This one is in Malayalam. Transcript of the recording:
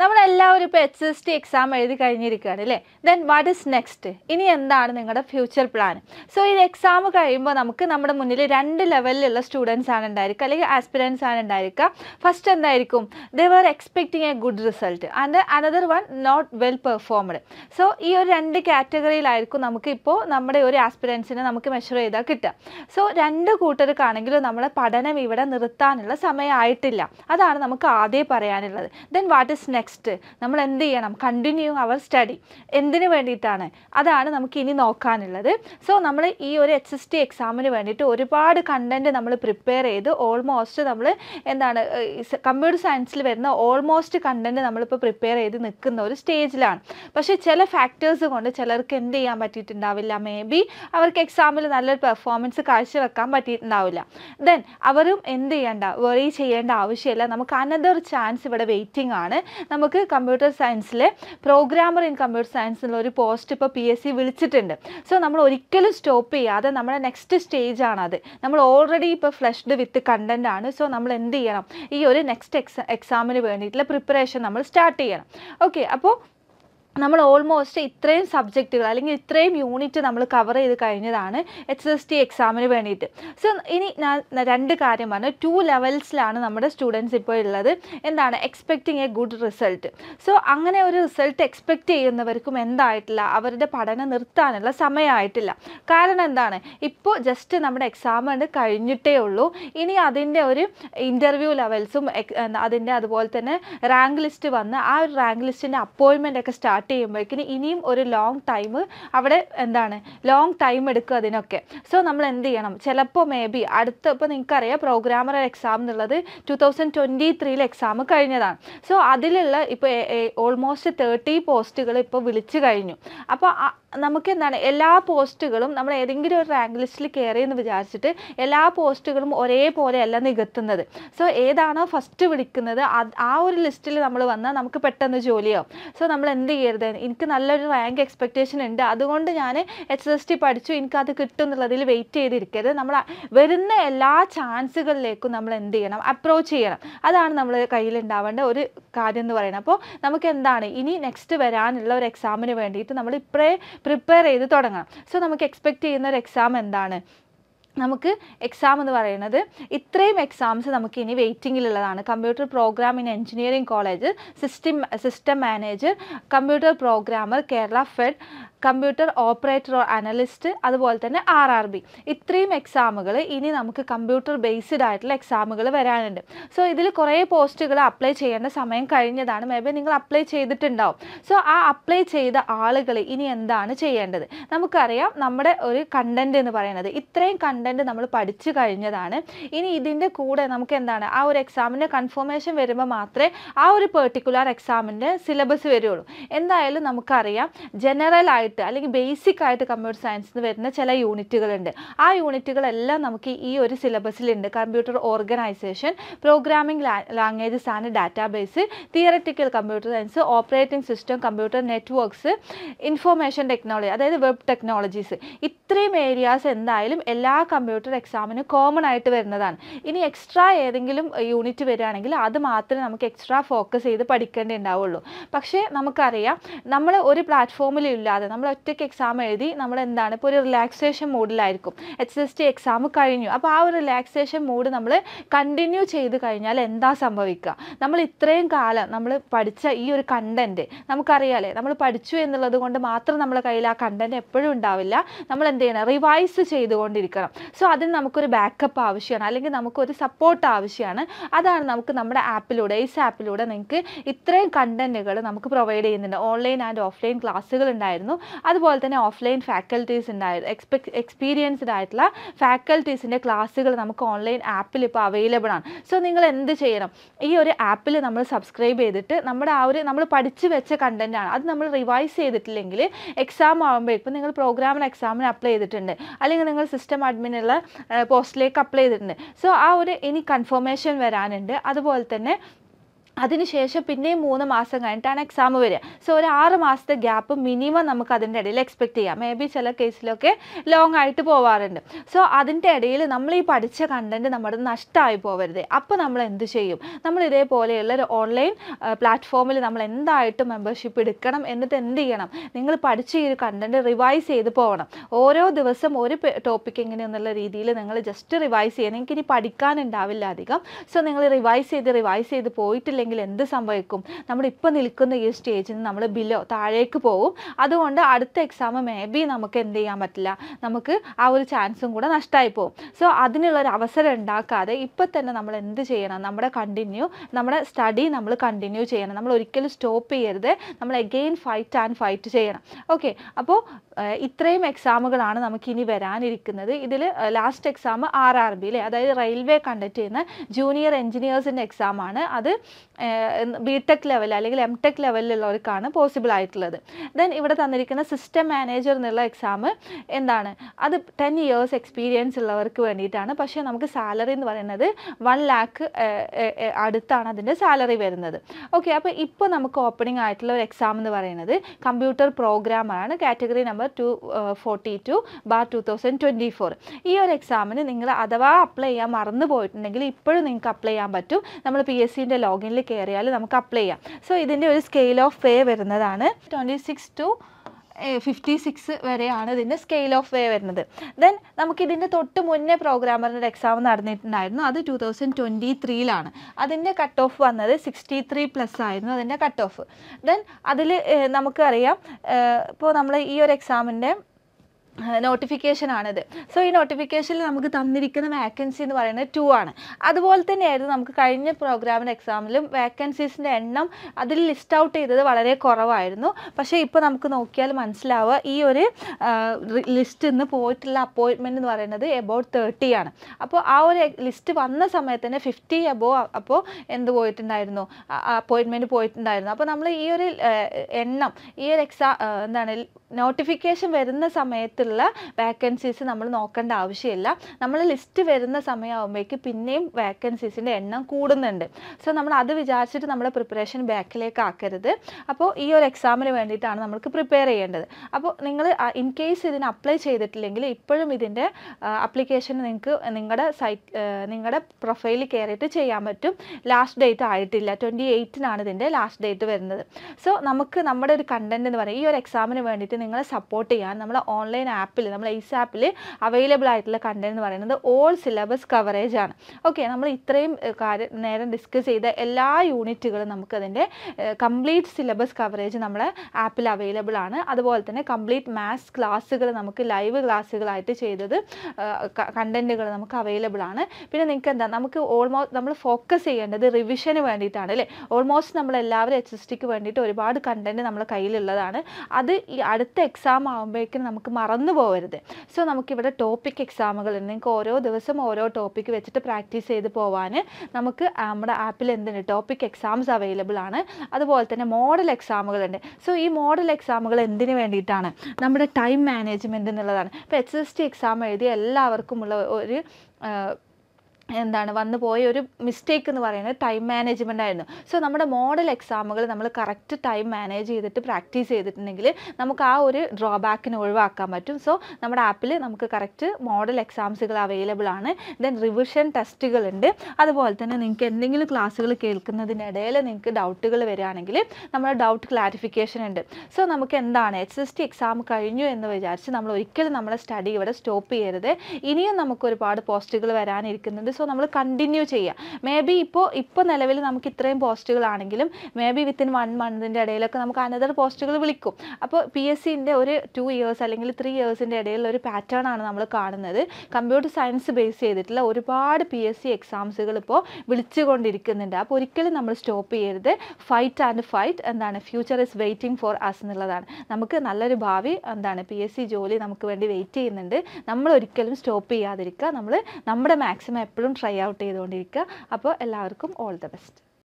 നമ്മളെല്ലാവരും ഇപ്പോൾ എച്ച് എസ് ടി എക്സാം എഴുതി കഴിഞ്ഞിരിക്കുകയാണ് അല്ലേ ദെൻ വാട്ട് ഇസ് നെക്സ്റ്റ് ഇനി എന്താണ് നിങ്ങളുടെ ഫ്യൂച്ചർ പ്ലാൻ സോ ഈ എക്സാം കഴിയുമ്പോൾ നമുക്ക് നമ്മുടെ മുന്നിൽ രണ്ട് ലെവലിലുള്ള സ്റ്റുഡൻസ് ആണ് ഉണ്ടായിരിക്കുക അല്ലെങ്കിൽ ആസ്പിരൻസ് ആണ് ഉണ്ടായിരിക്കുക ഫസ്റ്റ് എന്തായിരിക്കും they were expecting a good result and another one not well performed so ഈ ഒരു രണ്ട് കാറ്റഗറിയിലായിരിക്കും ഇപ്പോൾ നമ്മുടെ ഒരു ആസ്പിരൻസിനെ നമുക്ക് മെഷർ ചെയ്താൽ കിട്ടുക സോ രണ്ട് കൂട്ടർക്കാണെങ്കിലും നമ്മുടെ പഠനം ഇവിടെ നിർത്താനുള്ള സമയമായിട്ടില്ല അതാണ് നമുക്ക് ആദ്യം പറയാനുള്ളത് then what is next next നമ്മൾ എന്ത് ചെയ്യണം കണ്ടിന്യൂ അവർ സ്റ്റഡി എന്തിനു വേണ്ടിയിട്ടാണ് അതാണ് നമുക്ക് ഇനി നോക്കാനുള്ളത് സോ നമ്മൾ ഈ ഒരു എച്ച് എസ് ടി എക്സാമിന് വേണ്ടിയിട്ട് ഒരുപാട് കണ്ടൻറ്റ് നമ്മൾ പ്രിപ്പയർ ചെയ്ത് ഓൾമോസ്റ്റ് നമ്മൾ എന്താണ് കമ്പ്യൂട്ടർ സയൻസിൽ വരുന്ന ഓൾമോസ്റ്റ് കണ്ടൻറ്റ് നമ്മളിപ്പോൾ പ്രിപ്പയർ ചെയ്ത് നിൽക്കുന്ന ഒരു സ്റ്റേജിലാണ് പക്ഷേ ചില ഫാക്ടേഴ്സ് കൊണ്ട് ചിലർക്ക് എന്ത് ചെയ്യാൻ പറ്റിയിട്ടുണ്ടാവില്ല മേ ബി അവർക്ക് എക്സാമിൽ നല്ലൊരു പെർഫോമൻസ് കാഴ്ചവെക്കാൻ പറ്റിയിട്ടുണ്ടാവില്ല ദെൻ അവരും എന്ത് ചെയ്യണ്ട വെറി ചെയ്യേണ്ട ആവശ്യമില്ല നമുക്ക് അനദർ ചാൻസ് ഇവിടെ വെയിറ്റിംഗ് ആണ് നമുക്ക് കമ്പ്യൂട്ടർ സയൻസിൽ പ്രോഗ്രാമർ ഇൻ കമ്പ്യൂട്ടർ സയൻസ് എന്നുള്ള ഒരു പോസ്റ്റ് ഇപ്പോൾ പി എസ് സി വിളിച്ചിട്ടുണ്ട് സോ നമ്മൾ ഒരിക്കലും സ്റ്റോപ്പ് ചെയ്യാതെ നമ്മുടെ നെക്സ്റ്റ് സ്റ്റേജ് ആണത് നമ്മൾ ഓൾറെഡി ഇപ്പോൾ ഫ്ലഷ്ഡ് വിത്ത് കണ്ടൻ്റ് ആണ് സോ നമ്മൾ എന്ത് ചെയ്യണം ഈ ഒരു നെക്സ്റ്റ് എക്സാ എക്സാമിന് വേണ്ടിയിട്ടുള്ള പ്രിപ്പറേഷൻ നമ്മൾ സ്റ്റാർട്ട് ചെയ്യണം ഓക്കെ അപ്പോൾ നമ്മൾ ഓൾമോസ്റ്റ് ഇത്രയും സബ്ജക്റ്റുകൾ അല്ലെങ്കിൽ ഇത്രയും യൂണിറ്റ് നമ്മൾ കവർ ചെയ്ത് കഴിഞ്ഞതാണ് എച്ച് എസ് ടി എക്സാമിന് വേണ്ടിയിട്ട് സോ ഇനി ഞാൻ രണ്ട് കാര്യം പറഞ്ഞു ടു ലെവൽസിലാണ് നമ്മുടെ സ്റ്റുഡൻസ് ഇപ്പോൾ ഉള്ളത് എന്താണ് expecting a good result so അങ്ങനെ ഒരു റിസൾട്ട് എക്സ്പെക്റ്റ് ചെയ്യുന്നവർക്കും എന്തായിട്ടില്ല അവരുടെ പഠനം നിർത്താനുള്ള സമയമായിട്ടില്ല കാരണം എന്താണ് ഇപ്പോൾ ജസ്റ്റ് നമ്മുടെ എക്സാം കഴിഞ്ഞിട്ടേ ഉള്ളൂ ഇനി അതിൻ്റെ ഒരു ഇൻ്റർവ്യൂ ലെവൽസും അതിൻ്റെ അതുപോലെ തന്നെ റാങ്ക് ലിസ്റ്റ് വന്ന് ആ ഒരു റാങ്ക് ലിസ്റ്റിൻ്റെ അപ്പോയിൻമെൻ്റ് ഒക്കെ സ്റ്റാർട്ട് സ്റ്റാർട്ട് ചെയ്യുമ്പോഴേക്കിന് ഇനിയും ഒരു ലോങ് ടൈം അവിടെ എന്താണ് ലോങ് ടൈം എടുക്കുക അതിനൊക്കെ സോ നമ്മൾ എന്ത് ചെയ്യണം ചിലപ്പോൾ മേ ബി അടുത്ത ഇപ്പോൾ നിങ്ങൾക്കറിയാം പ്രോഗ്രാമർ എക്സാം എന്നുള്ളത് ടു തൗസൻഡ് ട്വൻറ്റി ത്രീയിൽ എക്സാം കഴിഞ്ഞതാണ് സോ അതിലുള്ള ഇപ്പോൾ ഓൾമോസ്റ്റ് തേർട്ടി പോസ്റ്റുകൾ ഇപ്പോൾ വിളിച്ചു കഴിഞ്ഞു അപ്പോൾ നമുക്ക് എന്താണ് എല്ലാ പോസ്റ്റുകളും നമ്മൾ ഏതെങ്കിലും ഒരു റാങ്ക് ലിസ്റ്റിൽ കയറി എന്ന് വിചാരിച്ചിട്ട് എല്ലാ പോസ്റ്റുകളും ഒരേപോലെയല്ല നികത്തുന്നത് സോ ഏതാണോ ഫസ്റ്റ് വിളിക്കുന്നത് ആ ഒരു ലിസ്റ്റിൽ നമ്മൾ വന്നാൽ നമുക്ക് പെട്ടെന്ന് ജോലിയോ സോ നമ്മൾ എന്ത് ചെയ്യരുത് എനിക്ക് നല്ലൊരു റാങ്ക് എക്സ്പെക്റ്റേഷൻ ഉണ്ട് അതുകൊണ്ട് ഞാൻ എച്ച് എസ് ടി പഠിച്ചു എനിക്കത് കിട്ടും എന്നുള്ളതിൽ വെയിറ്റ് ചെയ്തിരിക്കരുത് നമ്മൾ വരുന്ന എല്ലാ ചാൻസുകളിലേക്കും നമ്മൾ എന്ത് ചെയ്യണം അപ്രോച്ച് ചെയ്യണം അതാണ് നമ്മൾ കയ്യിലുണ്ടാവേണ്ട ഒരു കാര്യം എന്ന് പറയുന്നത് അപ്പോൾ നമുക്ക് എന്താണ് ഇനി നെക്സ്റ്റ് വരാനുള്ള ഒരു എക്സാമിന് വേണ്ടിയിട്ട് നമ്മൾ ഇപ്പോഴേ പ്രിപ്പയർ ചെയ്ത് തുടങ്ങണം സോ നമുക്ക് എക്സ്പെക്റ്റ് ചെയ്യുന്ന ഒരു എക്സാം എന്താണ് നമുക്ക് എക്സാം എന്ന് പറയുന്നത് ഇത്രയും എക്സാംസ് നമുക്ക് ഇനി വെയിറ്റിങ്ങിലുള്ളതാണ് computer program in engineering college system system manager computer programmer Kerala fed computer operator or analyst അതുപോലെ തന്നെ ആർ ആർ ബി ഇത്രയും എക്സാമുകൾ ഇനി നമുക്ക് കമ്പ്യൂട്ടർ ബേസ്ഡ് ആയിട്ടുള്ള എക്സാമുകൾ വരാനുണ്ട് സോ ഇതിൽ കുറേ പോസ്റ്റുകൾ അപ്ലൈ ചെയ്യേണ്ട സമയം കഴിഞ്ഞതാണ് മേ ബി നിങ്ങൾ അപ്ലൈ ചെയ്തിട്ടുണ്ടാവും സോ ആ അപ്ലൈ ചെയ്ത ആളുകൾ ഇനി എന്താണ് ചെയ്യേണ്ടത് നമുക്കറിയാം നമ്മുടെ ഒരു കണ്ടന്റ് എന്ന് പറയുന്നത് ഇത്രയും കണ്ടന്റ് നമ്മൾ പഠിച്ചു കഴിഞ്ഞതാണ് ഇനി ഇതിൻ്റെ കൂടെ നമുക്ക് എന്താണ് ആ ഒരു എക്സാമിൻ്റെ കൺഫർമേഷൻ വരുമ്പോൾ മാത്രമേ ആ ഒരു പെർട്ടിക്കുലർ എക്സാമിൻ്റെ സിലബസ് വരുള്ളൂ എന്തായാലും നമുക്കറിയാം ജനറൽ ആയിട്ട് ആയിട്ട് അല്ലെങ്കിൽ ബേസിക് ആയിട്ട് കമ്പ്യൂട്ടർ നിന്ന് വരുന്ന ചില യൂണിറ്റുകളുണ്ട് ആ യൂണിറ്റുകളെല്ലാം നമുക്ക് ഈ ഒരു സിലബസിലുണ്ട് computer organisation programming languages and database theoretical computer science operating system computer networks information technology അതായത് വെബ് ടെക്നോളജീസ് ഇത്രയും ഏരിയാസ് എന്തായാലും എല്ലാ കമ്പ്യൂട്ടർ എക്സാമിനും കോമൺ ആയിട്ട് വരുന്നതാണ് ഇനി എക്സ്ട്രാ ഏതെങ്കിലും യൂണിറ്റ് വരികയാണെങ്കിൽ അത് മാത്രമേ നമുക്ക് എക്സ്ട്രാ ഫോക്കസ് ചെയ്ത് പഠിക്കേണ്ടി ഉണ്ടാവുള്ളൂ പക്ഷേ നമുക്കറിയാം നമ്മൾ ഒരു പ്ലാറ്റ്ഫോമിലില്ലാതെ നമ്മൾ ഒറ്റയ്ക്ക് എക്സാം എഴുതി നമ്മൾ എന്താണ് ഇപ്പോൾ ഒരു റിലാക്സേഷൻ മൂഡിലായിരിക്കും എച്ച് എസ് ടി എക്സാം കഴിഞ്ഞു അപ്പോൾ ആ ഒരു റിലാക്സേഷൻ മൂഡ് നമ്മൾ കണ്ടിന്യൂ ചെയ്ത് കഴിഞ്ഞാൽ എന്താ സംഭവിക്കുക നമ്മൾ ഇത്രയും കാലം നമ്മൾ പഠിച്ച ഈ ഒരു കണ്ടൻറ്റ് നമുക്കറിയാലേ നമ്മൾ പഠിച്ചു എന്നുള്ളത് കൊണ്ട് മാത്രം നമ്മുടെ കയ്യിൽ ആ കണ്ടൻറ്റ് എപ്പോഴും ഉണ്ടാവില്ല നമ്മൾ എന്ത് ചെയ്യണം റിവൈസ് ചെയ്തുകൊണ്ടിരിക്കണം സോ അതിന് നമുക്കൊരു ബാക്കപ്പ് ആവശ്യമാണ് അല്ലെങ്കിൽ നമുക്കൊരു സപ്പോർട്ട് ആവശ്യമാണ് അതാണ് നമുക്ക് നമ്മുടെ ആപ്പിലൂടെ ഈ ആപ്പിലൂടെ നിങ്ങൾക്ക് ഇത്രയും കണ്ടൻറ്റുകൾ നമുക്ക് പ്രൊവൈഡ് ചെയ്യുന്നുണ്ട് ഓൺലൈൻ ആൻഡ് ഓഫ്ലൈൻ ക്ലാസ്സുകൾ ഉണ്ടായിരുന്നു അതുപോലെ തന്നെ ഓഫ്ലൈൻ ഫാക്കൽറ്റീസ് ഉണ്ടായ എക്സ്പെക് എക്സ്പീരിയൻസ്ഡ് ആയിട്ടുള്ള ഫാക്കൽറ്റീസിൻ്റെ ക്ലാസ്സുകൾ നമുക്ക് ഓൺലൈൻ ആപ്പിൽ ഇപ്പോൾ അവൈലബിൾ ആണ് സോ നിങ്ങൾ എന്ത് ചെയ്യണം ഈ ഒരു ആപ്പിൽ നമ്മൾ സബ്സ്ക്രൈബ് ചെയ്തിട്ട് നമ്മുടെ ആ ഒരു നമ്മൾ പഠിച്ചു വെച്ച ആണ് അത് നമ്മൾ റിവൈസ് ചെയ്തിട്ടില്ലെങ്കിൽ എക്സാം ആകുമ്പോൾ ഇപ്പം നിങ്ങൾ പ്രോഗ്രാമിന് എക്സാമിന് അപ്ലൈ ചെയ്തിട്ടുണ്ട് അല്ലെങ്കിൽ നിങ്ങൾ സിസ്റ്റം അഡ്മിനുള്ള പോസ്റ്റിലേക്ക് അപ്ലൈ ചെയ്തിട്ടുണ്ട് സോ ആ ഒരു ഇനി കൺഫർമേഷൻ വരാനുണ്ട് അതുപോലെ തന്നെ അതിനുശേഷം പിന്നെയും മൂന്ന് മാസം കഴിഞ്ഞിട്ടാണ് എക്സാം വരിക സോ ഒരു ആറ് മാസത്തെ ഗ്യാപ്പ് മിനിമം നമുക്ക് അതിൻ്റെ ഇടയിൽ എക്സ്പെക്റ്റ് ചെയ്യാം മേ ബി ചില കേസിലൊക്കെ ലോങ് ആയിട്ട് പോവാറുണ്ട് സോ അതിൻ്റെ ഇടയിൽ നമ്മൾ ഈ പഠിച്ച കണ്ടൻറ്റ് നമ്മുടെ നഷ്ടമായി പോവരുത് അപ്പോൾ നമ്മൾ എന്ത് ചെയ്യും നമ്മൾ ഇതേപോലെയുള്ള ഒരു ഓൺലൈൻ പ്ലാറ്റ്ഫോമിൽ നമ്മൾ എന്തായിട്ടും മെമ്പർഷിപ്പ് എടുക്കണം എന്നിട്ട് എന്ത് ചെയ്യണം നിങ്ങൾ പഠിച്ച ഈ ഒരു കണ്ടൻറ്റ് റിവൈസ് ചെയ്ത് പോകണം ഓരോ ദിവസം ഒരു ടോപ്പിക് എങ്ങനെയെന്നുള്ള രീതിയിൽ നിങ്ങൾ ജസ്റ്റ് റിവൈസ് ചെയ്യണം എനിക്കിനി പഠിക്കാനുണ്ടാവില്ല അധികം സോ നിങ്ങൾ റിവൈസ് ചെയ്ത് റിവൈസ് ചെയ്ത് പോയിട്ടില്ലെങ്കിൽ ഇല്ലെങ്കിൽ എന്ത് സംഭവിക്കും നമ്മൾ ഇപ്പം നിൽക്കുന്ന ഈ സ്റ്റേജിൽ നിന്ന് നമ്മൾ ബിലോ താഴേക്ക് പോകും അതുകൊണ്ട് അടുത്ത എക്സാം മേ ബി നമുക്ക് എന്ത് ചെയ്യാൻ പറ്റില്ല നമുക്ക് ആ ഒരു ചാൻസും കൂടെ നഷ്ടമായി പോകും സോ അതിനുള്ള ഒരു അവസരം ഉണ്ടാക്കാതെ ഇപ്പം തന്നെ നമ്മൾ എന്ത് ചെയ്യണം നമ്മുടെ കണ്ടിന്യൂ നമ്മുടെ സ്റ്റഡി നമ്മൾ കണ്ടിന്യൂ ചെയ്യണം നമ്മൾ ഒരിക്കലും സ്റ്റോപ്പ് ചെയ്യരുത് നമ്മൾ എഗെയിൻ ഫൈറ്റ് ആൻഡ് ഫൈറ്റ് ചെയ്യണം ഓക്കെ അപ്പോൾ ഇത്രയും എക്സാമുകളാണ് നമുക്ക് ഇനി വരാനിരിക്കുന്നത് ഇതിൽ last exam R R B അല്ലേ അതായത് റെയിൽവേ കണ്ടക്ട് ചെയ്യുന്ന ജൂനിയർ എക്സാം എക്സാമാണ് അത് ബി ടെക് ലെവൽ അല്ലെങ്കിൽ എം ടെക് ലെവലിലുള്ളവർക്കാണ് പോസിബിൾ ആയിട്ടുള്ളത് ദെൻ ഇവിടെ തന്നിരിക്കുന്ന സിസ്റ്റം മാനേജർ എന്നുള്ള എക്സാം എന്താണ് അത് ടെൻ ഇയേഴ്സ് എക്സ്പീരിയൻസ് ഉള്ളവർക്ക് വേണ്ടിയിട്ടാണ് പക്ഷേ നമുക്ക് സാലറി എന്ന് പറയുന്നത് വൺ ലാക്ക് അടുത്താണ് അതിൻ്റെ സാലറി വരുന്നത് ഓക്കെ അപ്പോൾ ഇപ്പോൾ നമുക്ക് ഓപ്പണിംഗ് ആയിട്ടുള്ള ഒരു എക്സാം എന്ന് പറയുന്നത് കമ്പ്യൂട്ടർ പ്രോഗ്രാമറാണ് category number two forty two bar two thousand twenty four ഈ ഒരു എക്സാമിന് നിങ്ങൾ അഥവാ അപ്ലൈ ചെയ്യാൻ മറന്നു പോയിട്ടുണ്ടെങ്കിൽ ഇപ്പോഴും നിങ്ങൾക്ക് അപ്ലൈ ചെയ്യാൻ പറ്റും നമ്മൾ പി എസ് സിൻ്റെ ലോഗിനിൽ കയറിയാൽ നമുക്ക് അപ്ലൈ ചെയ്യാം സോ ഇതിൻ്റെ ഒരു സ്കെയിൽ ഓഫ് പേ വരുന്നതാണ് twenty six to fifty six വരെയാണ് ഇതിൻ്റെ സ്കെയിൽ ഓഫ് വേ വരുന്നത് ദെൻ നമുക്കിതിൻ്റെ തൊട്ട് മുന്നേ പ്രോഗ്രാമറിൻ്റെ എക്സാം നടന്നിട്ടുണ്ടായിരുന്നു അത് ടു തൗസൻഡ് ട്വൻറ്റി ത്രീയിലാണ് അതിൻ്റെ കട്ട് ഓഫ് വന്നത് സിക്സ്റ്റി ത്രീ പ്ലസ് ആയിരുന്നു അതിൻ്റെ കട്ട് ഓഫ് ദെൻ അതിൽ നമുക്കറിയാം ഇപ്പോൾ നമ്മൾ ഈ ഒരു എക്സാമിൻ്റെ നോട്ടിഫിക്കേഷനാണിത് സോ ഈ നോട്ടിഫിക്കേഷനിൽ നമുക്ക് തന്നിരിക്കുന്ന വാക്കൻസി എന്ന് പറയുന്നത് ടു ആണ് അതുപോലെ തന്നെയായിരുന്നു നമുക്ക് കഴിഞ്ഞ പ്രോഗ്രാമിൻ്റെ എക്സാമിലും വാക്കൻസീസിൻ്റെ എണ്ണം അതിൽ ലിസ്റ്റ് ഔട്ട് ചെയ്തത് വളരെ കുറവായിരുന്നു പക്ഷേ ഇപ്പോൾ നമുക്ക് നോക്കിയാൽ മനസ്സിലാവുക ഈ ഒരു ലിസ്റ്റിൽ നിന്ന് പോയിട്ടുള്ള അപ്പോയിൻമെൻറ്റ് എന്ന് പറയുന്നത് എബൌട്ട് തേർട്ടി ആണ് അപ്പോൾ ആ ഒരു ലിസ്റ്റ് വന്ന സമയത്ത് തന്നെ ഫിഫ്റ്റി എബോ അപ്പോൾ എന്ത് പോയിട്ടുണ്ടായിരുന്നു അപ്പോയിൻമെൻറ്റ് പോയിട്ടുണ്ടായിരുന്നു അപ്പോൾ നമ്മൾ ഈ ഒരു എണ്ണം ഈ ഒരു എക്സാ എന്താണ് നോട്ടിഫിക്കേഷൻ വരുന്ന സമയത്തുള്ള വേക്കൻസീസ് നമ്മൾ നോക്കേണ്ട ആവശ്യമില്ല നമ്മൾ ലിസ്റ്റ് വരുന്ന സമയമാകുമ്പോഴേക്ക് പിന്നെയും വേക്കൻസീസിൻ്റെ എണ്ണം കൂടുന്നുണ്ട് സോ നമ്മൾ അത് വിചാരിച്ചിട്ട് നമ്മുടെ പ്രിപ്പറേഷൻ ബാക്കിലേക്ക് ആക്കരുത് അപ്പോൾ ഈ ഒരു എക്സാമിന് വേണ്ടിയിട്ടാണ് നമ്മൾക്ക് പ്രിപ്പയർ ചെയ്യേണ്ടത് അപ്പോൾ നിങ്ങൾ ഇൻ കേസ് ഇതിന് അപ്ലൈ ചെയ്തിട്ടില്ലെങ്കിൽ ഇപ്പോഴും ഇതിൻ്റെ അപ്ലിക്കേഷൻ നിങ്ങൾക്ക് നിങ്ങളുടെ സൈറ്റ് നിങ്ങളുടെ പ്രൊഫൈലിൽ കയറിയിട്ട് ചെയ്യാൻ പറ്റും ലാസ്റ്റ് ഡേറ്റ് ആയിട്ടില്ല ട്വൻറ്റി എയ്റ്റിനാണ് ഇതിൻ്റെ ലാസ്റ്റ് ഡേറ്റ് വരുന്നത് സോ നമുക്ക് നമ്മുടെ ഒരു കണ്ടൻറ്റ് എന്ന് പറയുന്നത് ഈ ഒരു എക്സാമിന് വേണ്ടിയിട്ട് നിങ്ങളെ സപ്പോർട്ട് ചെയ്യാൻ നമ്മൾ ഓൺലൈൻ ആപ്പിൽ നമ്മൾ ഐസ് ആപ്പിൽ അവൈലബിൾ ആയിട്ടുള്ള കണ്ടന്റ് എന്ന് പറയുന്നത് ഓൾ സിലബസ് കവറേജ് ആണ് ഓക്കെ നമ്മൾ ഇത്രയും കാര്യം നേരം ഡിസ്കസ് ചെയ്ത എല്ലാ യൂണിറ്റുകളും നമുക്കതിൻ്റെ കംപ്ലീറ്റ് സിലബസ് കവറേജ് നമ്മളെ ആപ്പിൽ അവൈലബിൾ ആണ് അതുപോലെ തന്നെ കംപ്ലീറ്റ് മാത്സ് ക്ലാസ്സുകൾ നമുക്ക് ലൈവ് ക്ലാസ്സുകളായിട്ട് ചെയ്തത് കണ്ടൻറ്റുകൾ നമുക്ക് അവൈലബിൾ ആണ് പിന്നെ നിങ്ങൾക്ക് എന്താ നമുക്ക് ഓൾമോസ്റ്റ് നമ്മൾ ഫോക്കസ് ചെയ്യേണ്ടത് റിവിഷന് വേണ്ടിയിട്ടാണ് അല്ലേ ഓൾമോസ്റ്റ് നമ്മൾ എല്ലാവരും എച്ച് എസ് ടിക്ക് വേണ്ടിയിട്ട് ഒരുപാട് കണ്ടൻറ്റ് നമ്മുടെ കയ്യിലുള്ളതാണ് അത് ഈ അടുത്ത അടുത്ത എക്സാം ആകുമ്പോഴേക്കും നമുക്ക് മറന്നു പോകരുത് സോ നമുക്കിവിടെ ടോപ്പിക് എക്സാമുകൾ നിങ്ങൾക്ക് ഓരോ ദിവസം ഓരോ ടോപ്പിക്ക് വെച്ചിട്ട് പ്രാക്ടീസ് ചെയ്ത് പോവാൻ നമുക്ക് നമ്മുടെ ആപ്പിൽ എന്തുണ്ട് ടോപ്പിക് എക്സാംസ് അവൈലബിൾ ആണ് അതുപോലെ തന്നെ മോഡൽ എക്സാമുകളുണ്ട് സോ ഈ മോഡൽ എക്സാമുകൾ എന്തിനു വേണ്ടിയിട്ടാണ് നമ്മുടെ ടൈം മാനേജ്മെൻറ്റ് എന്നുള്ളതാണ് ഇപ്പോൾ എച്ച് എസ് ടി എക്സാം എഴുതി എല്ലാവർക്കുമുള്ള ഒരു എന്താണ് വന്നു പോയ ഒരു മിസ്റ്റേക്ക് എന്ന് പറയുന്നത് ടൈം മാനേജ്മെൻ്റ് ആയിരുന്നു സോ നമ്മുടെ മോഡൽ എക്സാമുകൾ നമ്മൾ കറക്റ്റ് ടൈം മാനേജ് ചെയ്തിട്ട് പ്രാക്ടീസ് ചെയ്തിട്ടുണ്ടെങ്കിൽ നമുക്ക് ആ ഒരു ഡ്രോബാക്കിനെ ഒഴിവാക്കാൻ പറ്റും സോ നമ്മുടെ ആപ്പിൽ നമുക്ക് കറക്റ്റ് മോഡൽ എക്സാംസുകൾ അവൈലബിൾ ആണ് ദെൻ റിവിഷൻ ടെസ്റ്റുകൾ ഉണ്ട് അതുപോലെ തന്നെ നിങ്ങൾക്ക് എന്തെങ്കിലും ക്ലാസ്സുകൾ കേൾക്കുന്നതിനിടയിൽ നിങ്ങൾക്ക് ഡൗട്ടുകൾ വരികയാണെങ്കിൽ നമ്മുടെ ഡൗട്ട് ക്ലാരിഫിക്കേഷൻ ഉണ്ട് സോ നമുക്ക് എന്താണ് എച്ച് എസ് ടി എക്സാം കഴിഞ്ഞു എന്ന് വിചാരിച്ച് നമ്മൾ ഒരിക്കലും നമ്മുടെ സ്റ്റഡി ഇവിടെ സ്റ്റോപ്പ് ചെയ്യരുത് ഇനിയും നമുക്ക് ഒരുപാട് പോസ്റ്റുകൾ വരാനിരിക്കുന്നുണ്ട് സോ നമ്മൾ കണ്ടിന്യൂ ചെയ്യുക മേ ബി ഇപ്പോൾ ഇപ്പോൾ നിലവിൽ നമുക്ക് ഇത്രയും പോസ്റ്റുകളാണെങ്കിലും മേ ബി വിത്തിൻ വൺ മന്തിൻ്റെ ഇടയിലൊക്കെ നമുക്ക് അനദർ പോസ്റ്റുകൾ വിളിക്കും അപ്പോൾ പി എസ് സിൻ്റെ ഒരു ടു ഇയേഴ്സ് അല്ലെങ്കിൽ ത്രീ ഇയേഴ്സിൻ്റെ ഇടയിലുള്ള ഒരു പാറ്റേൺ ആണ് നമ്മൾ കാണുന്നത് കമ്പ്യൂട്ടർ സയൻസ് ബേസ് ചെയ്തിട്ടുള്ള ഒരുപാട് പി എസ് സി എക്സാംസുകൾ ഇപ്പോൾ വിളിച്ചുകൊണ്ടിരിക്കുന്നുണ്ട് അപ്പോൾ ഒരിക്കലും നമ്മൾ സ്റ്റോപ്പ് ചെയ്യരുത് ഫൈറ്റ് ആൻഡ് ഫൈറ്റ് എന്താണ് future is waiting for us എന്നുള്ളതാണ് നമുക്ക് നല്ലൊരു ഭാവി എന്താണ് പി എസ് സി ജോലി നമുക്ക് വേണ്ടി വെയിറ്റ് ചെയ്യുന്നുണ്ട് നമ്മൾ ഒരിക്കലും സ്റ്റോപ്പ് ചെയ്യാതിരിക്കുക നമ്മൾ നമ്മുടെ മാക്സിമം എപ്പോഴും ട്രൈ ഔട്ട് ചെയ്തുകൊണ്ടിരിക്കുക അപ്പോൾ എല്ലാവർക്കും ഓൾ ദ ബെസ്റ്റ്